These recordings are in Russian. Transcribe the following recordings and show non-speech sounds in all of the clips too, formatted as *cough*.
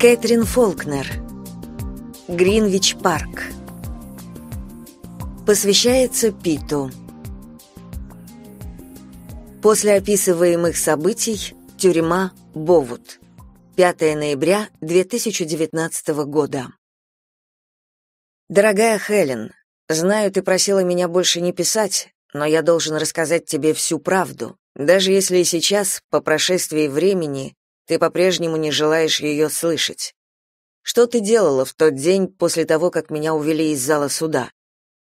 Кэтрин Фолкнер. Гринвич парк. Посвящается Питу. После описываемых событий тюрьма Бовут. 5 ноября 2019 года. Дорогая Хелен, знаю, ты просила меня больше не писать, но я должен рассказать тебе всю правду, даже если сейчас, по прошествии времени, ты по-прежнему не желаешь ее слышать. Что ты делала в тот день после того, как меня увели из зала суда?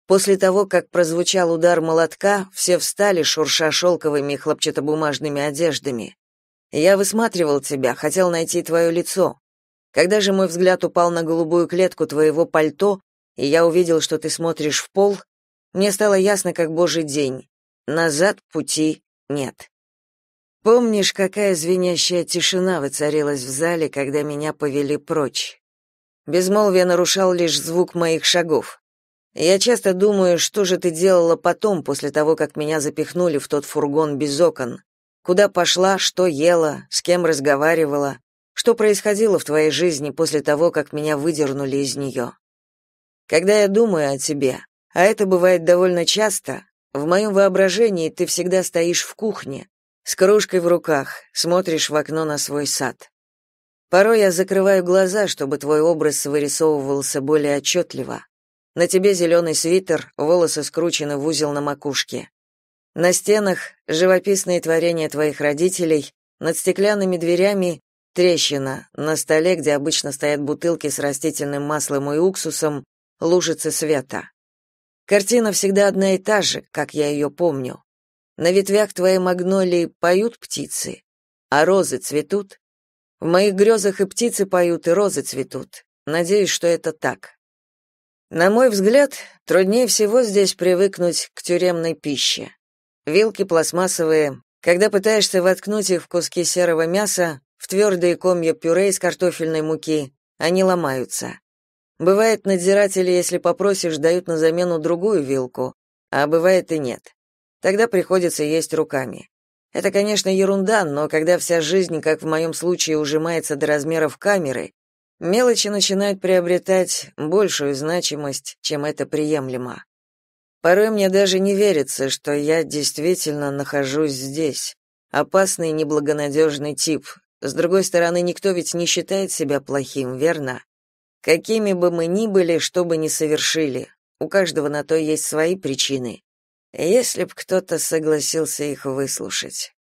После того, как прозвучал удар молотка, все встали, шурша шелковыми и хлопчатобумажными одеждами. Я высматривал тебя, хотел найти твое лицо. Когда же мой взгляд упал на голубую клетку твоего пальто, и я увидел, что ты смотришь в пол, мне стало ясно, как божий день. Назад пути нет. Помнишь, какая звенящая тишина воцарилась в зале, когда меня повели прочь? Безмолвие нарушал лишь звук моих шагов. Я часто думаю, что же ты делала потом, после того, как меня запихнули в тот фургон без окон. Куда пошла, что ела, с кем разговаривала, что происходило в твоей жизни после того, как меня выдернули из нее. Когда я думаю о тебе, а это бывает довольно часто, в моем воображении ты всегда стоишь в кухне, с кружкой в руках смотришь в окно на свой сад. Порой я закрываю глаза, чтобы твой образ вырисовывался более отчетливо. На тебе зеленый свитер, волосы скручены в узел на макушке. На стенах живописные творения твоих родителей, над стеклянными дверями трещина, на столе, где обычно стоят бутылки с растительным маслом и уксусом, лужицы света. Картина всегда одна и та же, как я ее помню. На ветвях твоей магнолии поют птицы, а розы цветут. В моих грезах и птицы поют, и розы цветут. Надеюсь, что это так. На мой взгляд, труднее всего здесь привыкнуть к тюремной пище. Вилки пластмассовые. Когда пытаешься воткнуть их в куски серого мяса, в твердые комья пюре из картофельной муки, они ломаются. Бывает, надзиратели, если попросишь, дают на замену другую вилку, а бывает и нет. Тогда приходится есть руками. Это, конечно, ерунда, но когда вся жизнь, как в моем случае, ужимается до размеров камеры, мелочи начинают приобретать большую значимость, чем это приемлемо. Порой мне даже не верится, что я действительно нахожусь здесь. Опасный, неблагонадежный тип. С другой стороны, никто ведь не считает себя плохим, верно? Какими бы мы ни были, что бы ни совершили, у каждого на то есть свои причины если б кто-то согласился их выслушать.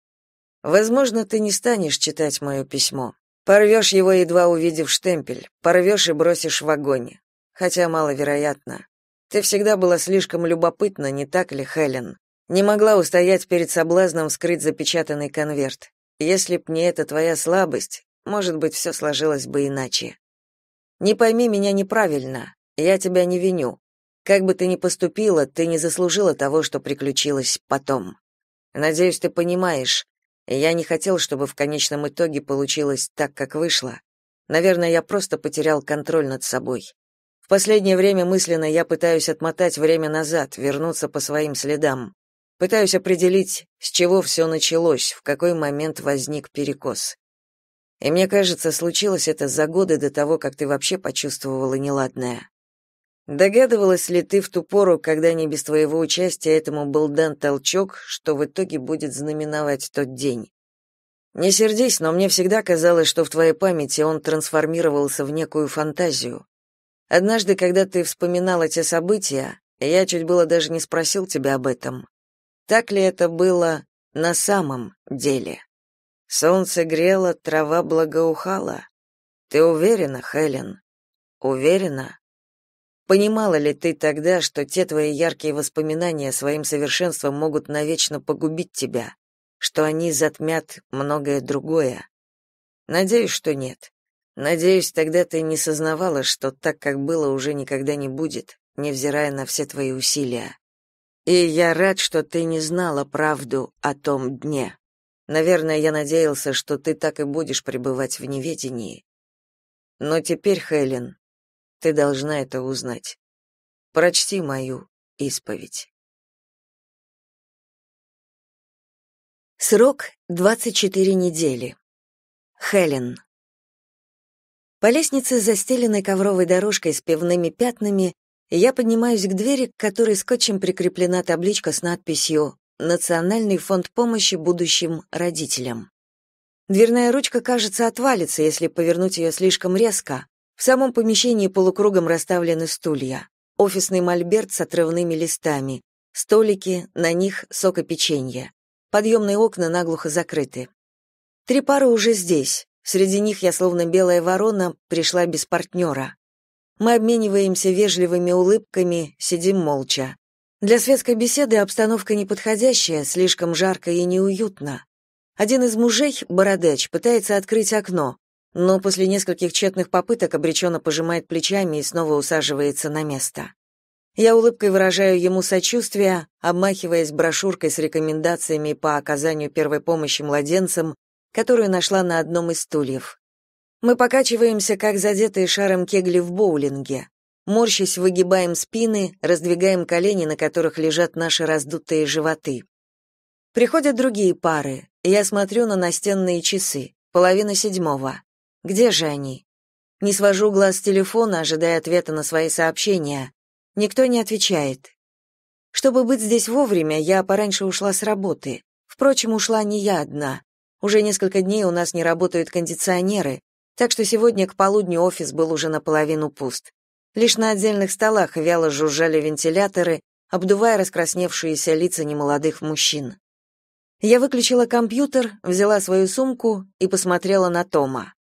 Возможно, ты не станешь читать мое письмо. Порвешь его, едва увидев штемпель, порвешь и бросишь в огонь. Хотя маловероятно. Ты всегда была слишком любопытна, не так ли, Хелен? Не могла устоять перед соблазном вскрыть запечатанный конверт. Если б не эта твоя слабость, может быть, все сложилось бы иначе. Не пойми меня неправильно, я тебя не виню. Как бы ты ни поступила, ты не заслужила того, что приключилось потом. Надеюсь, ты понимаешь. Я не хотел, чтобы в конечном итоге получилось так, как вышло. Наверное, я просто потерял контроль над собой. В последнее время мысленно я пытаюсь отмотать время назад, вернуться по своим следам. Пытаюсь определить, с чего все началось, в какой момент возник перекос. И мне кажется, случилось это за годы до того, как ты вообще почувствовала неладное. Догадывалась ли ты в ту пору, когда не без твоего участия этому был дан толчок, что в итоге будет знаменовать тот день? Не сердись, но мне всегда казалось, что в твоей памяти он трансформировался в некую фантазию. Однажды, когда ты вспоминала те события, я чуть было даже не спросил тебя об этом. Так ли это было на самом деле? Солнце грело, трава благоухала. Ты уверена, Хелен? Уверена? Понимала ли ты тогда, что те твои яркие воспоминания своим совершенством могут навечно погубить тебя, что они затмят многое другое? Надеюсь, что нет. Надеюсь, тогда ты не сознавала, что так, как было, уже никогда не будет, невзирая на все твои усилия. И я рад, что ты не знала правду о том дне. Наверное, я надеялся, что ты так и будешь пребывать в неведении. Но теперь, Хелен, ты должна это узнать. Прочти мою исповедь. Срок 24 недели. Хелен. По лестнице, застеленной ковровой дорожкой с пивными пятнами, я поднимаюсь к двери, к которой скотчем прикреплена табличка с надписью «Национальный фонд помощи будущим родителям». Дверная ручка, кажется, отвалится, если повернуть ее слишком резко, в самом помещении полукругом расставлены стулья. Офисный мольберт с отрывными листами. Столики, на них сокопеченье. Подъемные окна наглухо закрыты. Три пары уже здесь. Среди них я, словно белая ворона, пришла без партнера. Мы обмениваемся вежливыми улыбками, сидим молча. Для светской беседы обстановка неподходящая, слишком жарко и неуютно. Один из мужей, бородач, пытается открыть окно, но после нескольких тщетных попыток обреченно пожимает плечами и снова усаживается на место. Я улыбкой выражаю ему сочувствие, обмахиваясь брошюркой с рекомендациями по оказанию первой помощи младенцам, которую нашла на одном из стульев. Мы покачиваемся, как задетые шаром кегли в боулинге. Морщись, выгибаем спины, раздвигаем колени, на которых лежат наши раздутые животы. Приходят другие пары. Я смотрю на настенные часы. Половина седьмого. Где же они? Не свожу глаз с телефона, ожидая ответа на свои сообщения. Никто не отвечает. Чтобы быть здесь вовремя, я пораньше ушла с работы. Впрочем, ушла не я одна. Уже несколько дней у нас не работают кондиционеры, так что сегодня к полудню офис был уже наполовину пуст. Лишь на отдельных столах вяло жужжали вентиляторы, обдувая раскрасневшиеся лица немолодых мужчин. Я выключила компьютер, взяла свою сумку и посмотрела на Тома.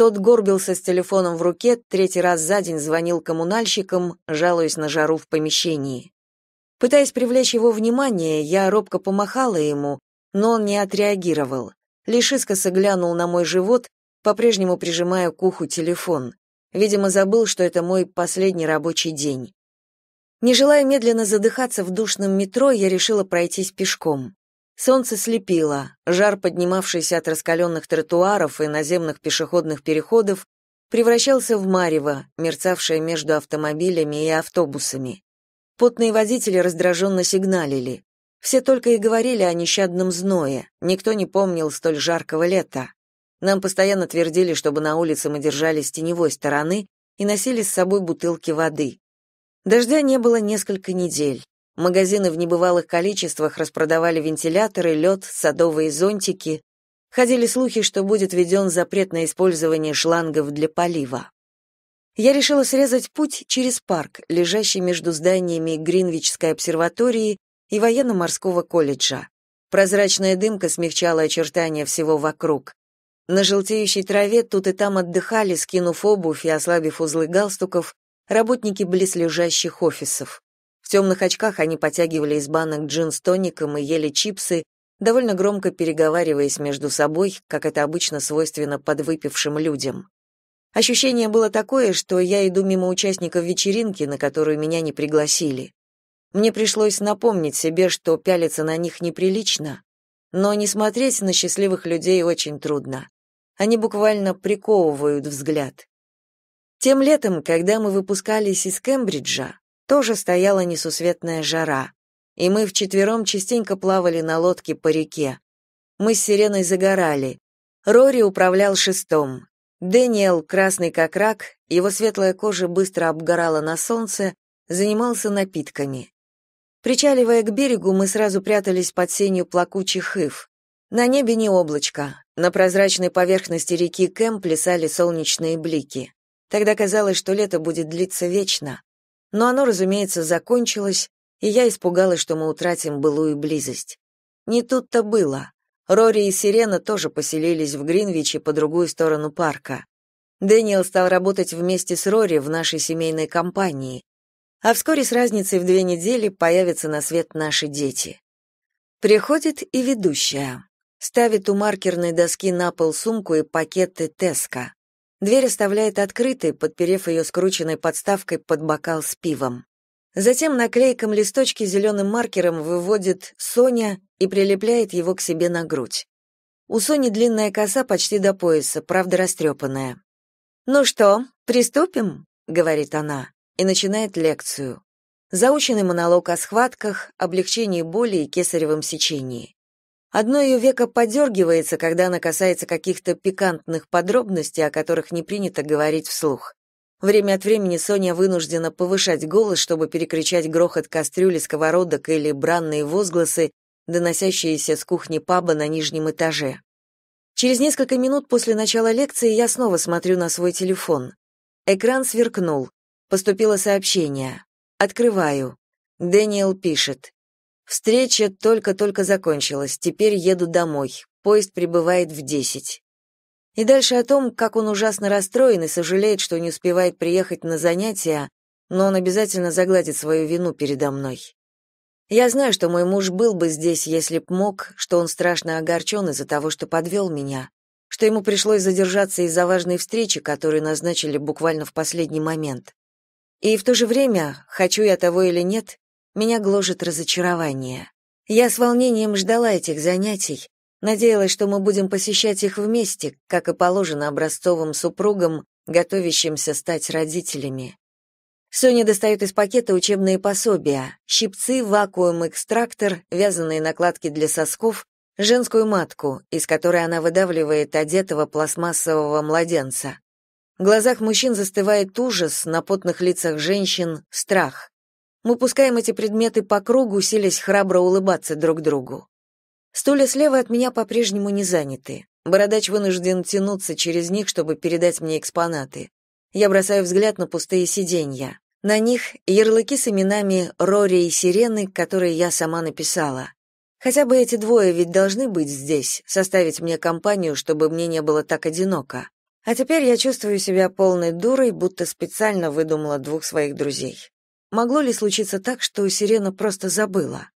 Тот горбился с телефоном в руке, третий раз за день звонил коммунальщикам, жалуясь на жару в помещении. Пытаясь привлечь его внимание, я робко помахала ему, но он не отреагировал. Лишь искоса глянул на мой живот, по-прежнему прижимая к уху телефон. Видимо, забыл, что это мой последний рабочий день. Не желая медленно задыхаться в душном метро, я решила пройтись пешком. Солнце слепило, жар, поднимавшийся от раскаленных тротуаров и наземных пешеходных переходов, превращался в марево, мерцавшее между автомобилями и автобусами. Потные водители раздраженно сигналили. Все только и говорили о нещадном зное, никто не помнил столь жаркого лета. Нам постоянно твердили, чтобы на улице мы держались теневой стороны и носили с собой бутылки воды. Дождя не было несколько недель. Магазины в небывалых количествах распродавали вентиляторы, лед, садовые зонтики. Ходили слухи, что будет введен запрет на использование шлангов для полива. Я решила срезать путь через парк, лежащий между зданиями Гринвичской обсерватории и военно-морского колледжа. Прозрачная дымка смягчала очертания всего вокруг. На желтеющей траве тут и там отдыхали, скинув обувь и ослабив узлы галстуков, работники близлежащих офисов темных очках они потягивали из банок джин с тоником и ели чипсы, довольно громко переговариваясь между собой, как это обычно свойственно подвыпившим людям. Ощущение было такое, что я иду мимо участников вечеринки, на которую меня не пригласили. Мне пришлось напомнить себе, что пялиться на них неприлично, но не смотреть на счастливых людей очень трудно. Они буквально приковывают взгляд. Тем летом, когда мы выпускались из Кембриджа, тоже стояла несусветная жара, и мы вчетвером частенько плавали на лодке по реке. Мы с Сиреной загорали. Рори управлял шестом. Дэниел, красный как рак, его светлая кожа быстро обгорала на солнце, занимался напитками. Причаливая к берегу, мы сразу прятались под сенью плакучих ив. На небе не облачко. На прозрачной поверхности реки Кэм плясали солнечные блики. Тогда казалось, что лето будет длиться вечно. Но оно, разумеется, закончилось, и я испугалась, что мы утратим былую близость. Не тут-то было. Рори и Сирена тоже поселились в Гринвиче по другую сторону парка. Дэниел стал работать вместе с Рори в нашей семейной компании, а вскоре с разницей в две недели появятся на свет наши дети. Приходит и ведущая. Ставит у маркерной доски на пол сумку и пакеты Теска. Дверь оставляет открытой, подперев ее скрученной подставкой под бокал с пивом. Затем на клейком листочке зеленым маркером выводит «Соня» и прилепляет его к себе на грудь. У Сони длинная коса почти до пояса, правда растрепанная. «Ну что, приступим?» — говорит она и начинает лекцию. Заученный монолог о схватках, облегчении боли и кесаревом сечении. Одно ее веко подергивается, когда она касается каких-то пикантных подробностей, о которых не принято говорить вслух. Время от времени Соня вынуждена повышать голос, чтобы перекричать грохот кастрюли, сковородок или бранные возгласы, доносящиеся с кухни паба на нижнем этаже. Через несколько минут после начала лекции я снова смотрю на свой телефон. Экран сверкнул. Поступило сообщение. Открываю. Дэниел пишет. Встреча только-только закончилась, теперь еду домой. Поезд прибывает в десять. И дальше о том, как он ужасно расстроен и сожалеет, что не успевает приехать на занятия, но он обязательно загладит свою вину передо мной. Я знаю, что мой муж был бы здесь, если б мог, что он страшно огорчен из-за того, что подвел меня, что ему пришлось задержаться из-за важной встречи, которую назначили буквально в последний момент. И в то же время, хочу я того или нет, меня гложет разочарование. Я с волнением ждала этих занятий, надеялась, что мы будем посещать их вместе, как и положено образцовым супругам, готовящимся стать родителями. Соня достает из пакета учебные пособия, щипцы, вакуум-экстрактор, вязаные накладки для сосков, женскую матку, из которой она выдавливает одетого пластмассового младенца. В глазах мужчин застывает ужас, на потных лицах женщин — страх. Мы пускаем эти предметы по кругу, силясь храбро улыбаться друг другу. Стулья слева от меня по-прежнему не заняты. Бородач вынужден тянуться через них, чтобы передать мне экспонаты. Я бросаю взгляд на пустые сиденья. На них ярлыки с именами Рори и Сирены, которые я сама написала. Хотя бы эти двое ведь должны быть здесь, составить мне компанию, чтобы мне не было так одиноко. А теперь я чувствую себя полной дурой, будто специально выдумала двух своих друзей. Могло ли случиться так, что Сирена просто забыла?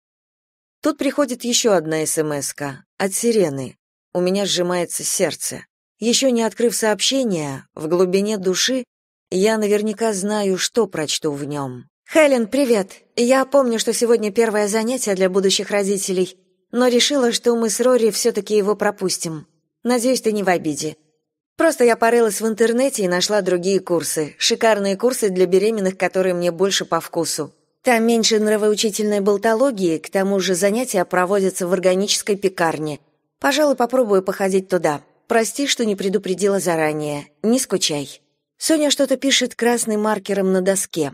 Тут приходит еще одна смс от Сирены. У меня сжимается сердце. Еще не открыв сообщение, в глубине души я наверняка знаю, что прочту в нем. «Хелен, привет. Я помню, что сегодня первое занятие для будущих родителей, но решила, что мы с Рори все-таки его пропустим. Надеюсь, ты не в обиде. Просто я порылась в интернете и нашла другие курсы. Шикарные курсы для беременных, которые мне больше по вкусу. Там меньше нравоучительной болтологии, к тому же занятия проводятся в органической пекарне. Пожалуй, попробую походить туда. Прости, что не предупредила заранее. Не скучай. Соня что-то пишет красным маркером на доске.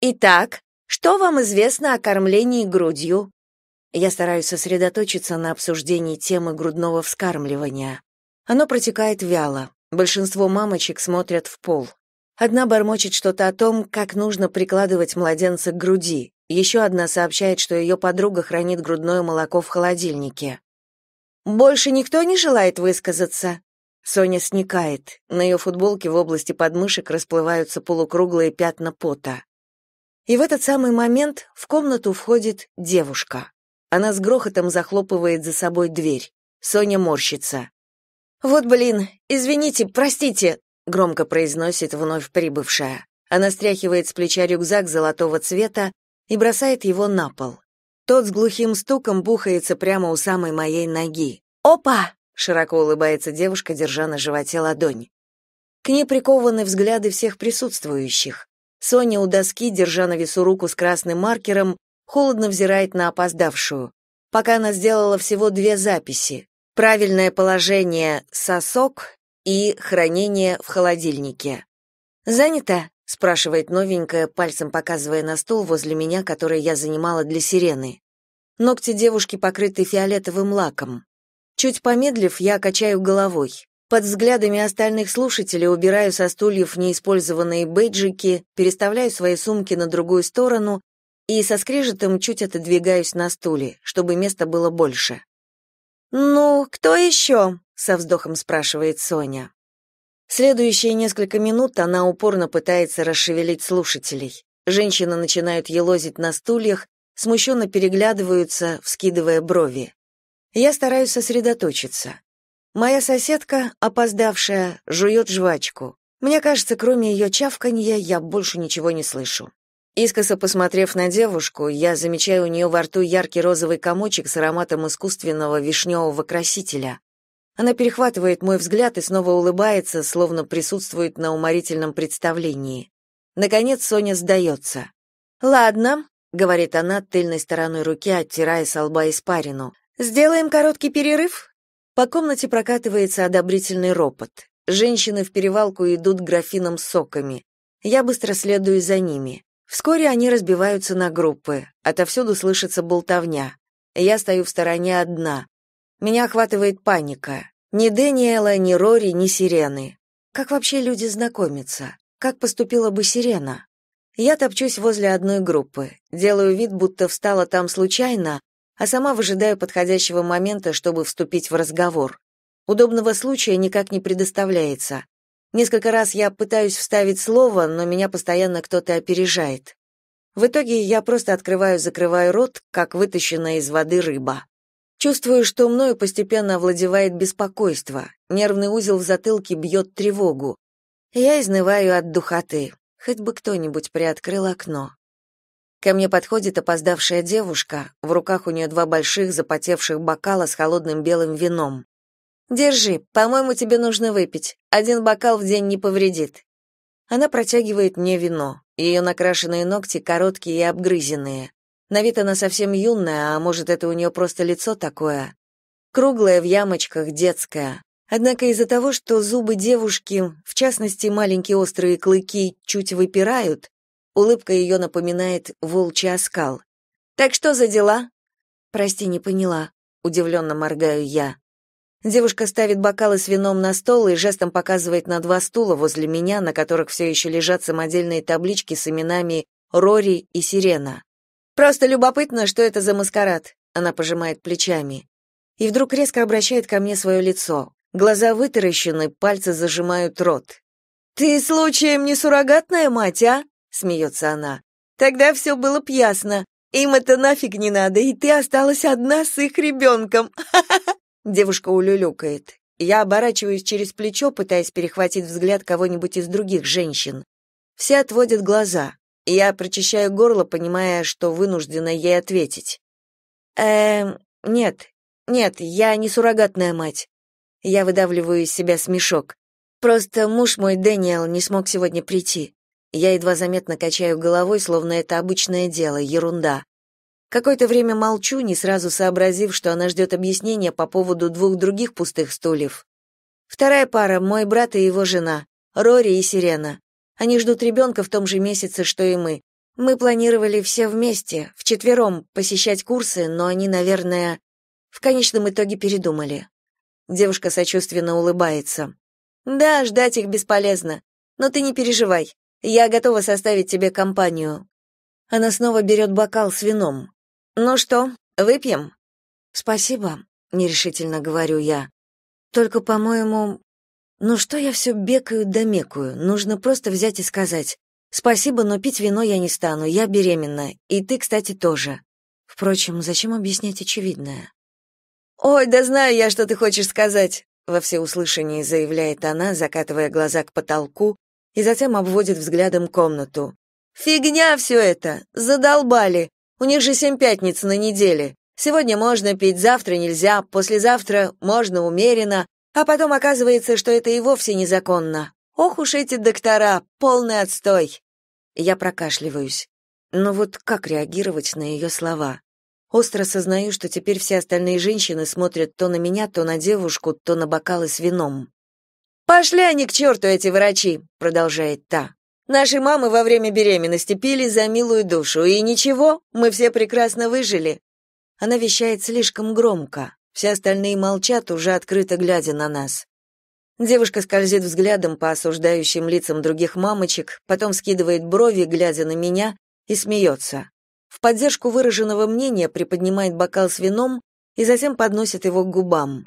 Итак, что вам известно о кормлении грудью? Я стараюсь сосредоточиться на обсуждении темы грудного вскармливания. Оно протекает вяло. Большинство мамочек смотрят в пол. Одна бормочет что-то о том, как нужно прикладывать младенца к груди. Еще одна сообщает, что ее подруга хранит грудное молоко в холодильнике. «Больше никто не желает высказаться?» Соня сникает. На ее футболке в области подмышек расплываются полукруглые пятна пота. И в этот самый момент в комнату входит девушка. Она с грохотом захлопывает за собой дверь. Соня морщится. «Вот блин, извините, простите», — громко произносит вновь прибывшая. Она стряхивает с плеча рюкзак золотого цвета и бросает его на пол. Тот с глухим стуком бухается прямо у самой моей ноги. «Опа!» — широко улыбается девушка, держа на животе ладонь. К ней прикованы взгляды всех присутствующих. Соня у доски, держа на весу руку с красным маркером, холодно взирает на опоздавшую. Пока она сделала всего две записи правильное положение сосок и хранение в холодильнике. «Занято?» — спрашивает новенькая, пальцем показывая на стол возле меня, который я занимала для сирены. Ногти девушки покрыты фиолетовым лаком. Чуть помедлив, я качаю головой. Под взглядами остальных слушателей убираю со стульев неиспользованные бейджики, переставляю свои сумки на другую сторону и со скрежетом чуть отодвигаюсь на стуле, чтобы места было больше. «Ну, кто еще?» — со вздохом спрашивает Соня. Следующие несколько минут она упорно пытается расшевелить слушателей. Женщины начинают елозить на стульях, смущенно переглядываются, вскидывая брови. Я стараюсь сосредоточиться. Моя соседка, опоздавшая, жует жвачку. Мне кажется, кроме ее чавканья я больше ничего не слышу. Искоса посмотрев на девушку, я замечаю у нее во рту яркий розовый комочек с ароматом искусственного вишневого красителя. Она перехватывает мой взгляд и снова улыбается, словно присутствует на уморительном представлении. Наконец Соня сдается. «Ладно», — говорит она тыльной стороной руки, оттирая с лба испарину. «Сделаем короткий перерыв?» По комнате прокатывается одобрительный ропот. Женщины в перевалку идут графином с соками. Я быстро следую за ними. Вскоре они разбиваются на группы. Отовсюду слышится болтовня. Я стою в стороне одна. Меня охватывает паника. Ни Дэниела, ни Рори, ни Сирены. Как вообще люди знакомятся? Как поступила бы Сирена? Я топчусь возле одной группы, делаю вид, будто встала там случайно, а сама выжидаю подходящего момента, чтобы вступить в разговор. Удобного случая никак не предоставляется. Несколько раз я пытаюсь вставить слово, но меня постоянно кто-то опережает. В итоге я просто открываю-закрываю рот, как вытащенная из воды рыба. Чувствую, что мною постепенно овладевает беспокойство. Нервный узел в затылке бьет тревогу. Я изнываю от духоты. Хоть бы кто-нибудь приоткрыл окно. Ко мне подходит опоздавшая девушка, в руках у нее два больших запотевших бокала с холодным белым вином. Держи, по-моему, тебе нужно выпить. Один бокал в день не повредит. Она протягивает мне вино. Ее накрашенные ногти короткие и обгрызенные. На вид она совсем юная, а может, это у нее просто лицо такое. Круглое в ямочках, детское. Однако из-за того, что зубы девушки, в частности, маленькие острые клыки, чуть выпирают, улыбка ее напоминает волчий оскал. «Так что за дела?» «Прости, не поняла», — удивленно моргаю я. Девушка ставит бокалы с вином на стол и жестом показывает на два стула возле меня, на которых все еще лежат самодельные таблички с именами Рори и Сирена. «Просто любопытно, что это за маскарад», — она пожимает плечами. И вдруг резко обращает ко мне свое лицо. Глаза вытаращены, пальцы зажимают рот. «Ты случаем не суррогатная мать, а?» — смеется она. «Тогда все было б ясно. Им это нафиг не надо, и ты осталась одна с их ребенком. Ха *laughs* -ха -ха. Девушка улюлюкает. Я оборачиваюсь через плечо, пытаясь перехватить взгляд кого-нибудь из других женщин. Все отводят глаза. Я прочищаю горло, понимая, что вынуждена ей ответить. Эм, нет. Нет, я не суррогатная мать. Я выдавливаю из себя смешок. Просто муж мой Дэниел не смог сегодня прийти. Я едва заметно качаю головой, словно это обычное дело, ерунда. Какое-то время молчу, не сразу сообразив, что она ждет объяснения по поводу двух других пустых стульев. Вторая пара — мой брат и его жена, Рори и Сирена. Они ждут ребенка в том же месяце, что и мы. Мы планировали все вместе, вчетвером, посещать курсы, но они, наверное, в конечном итоге передумали. Девушка сочувственно улыбается. Да, ждать их бесполезно, но ты не переживай. Я готова составить тебе компанию. Она снова берет бокал с вином. «Ну что, выпьем?» «Спасибо», — нерешительно говорю я. «Только, по-моему... Ну что я все бегаю, да мекаю? Нужно просто взять и сказать. Спасибо, но пить вино я не стану, я беременна. И ты, кстати, тоже». Впрочем, зачем объяснять очевидное? «Ой, да знаю я, что ты хочешь сказать», — во всеуслышании заявляет она, закатывая глаза к потолку и затем обводит взглядом комнату. «Фигня все это! Задолбали! У них же семь пятниц на неделе. Сегодня можно пить, завтра нельзя, послезавтра можно умеренно, а потом оказывается, что это и вовсе незаконно. Ох уж эти доктора, полный отстой. Я прокашливаюсь. Но ну вот как реагировать на ее слова? Остро сознаю, что теперь все остальные женщины смотрят то на меня, то на девушку, то на бокалы с вином. «Пошли они к черту, эти врачи!» — продолжает та. Наши мамы во время беременности пили за милую душу, и ничего, мы все прекрасно выжили. Она вещает слишком громко. Все остальные молчат, уже открыто глядя на нас. Девушка скользит взглядом по осуждающим лицам других мамочек, потом скидывает брови, глядя на меня, и смеется. В поддержку выраженного мнения приподнимает бокал с вином и затем подносит его к губам.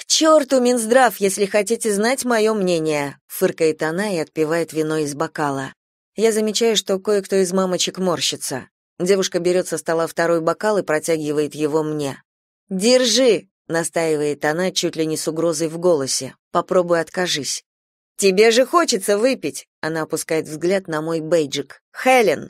«К черту Минздрав, если хотите знать мое мнение!» — фыркает она и отпивает вино из бокала. Я замечаю, что кое-кто из мамочек морщится. Девушка берет со стола второй бокал и протягивает его мне. «Держи!» — настаивает она, чуть ли не с угрозой в голосе. «Попробуй откажись». «Тебе же хочется выпить!» — она опускает взгляд на мой бейджик. «Хелен!»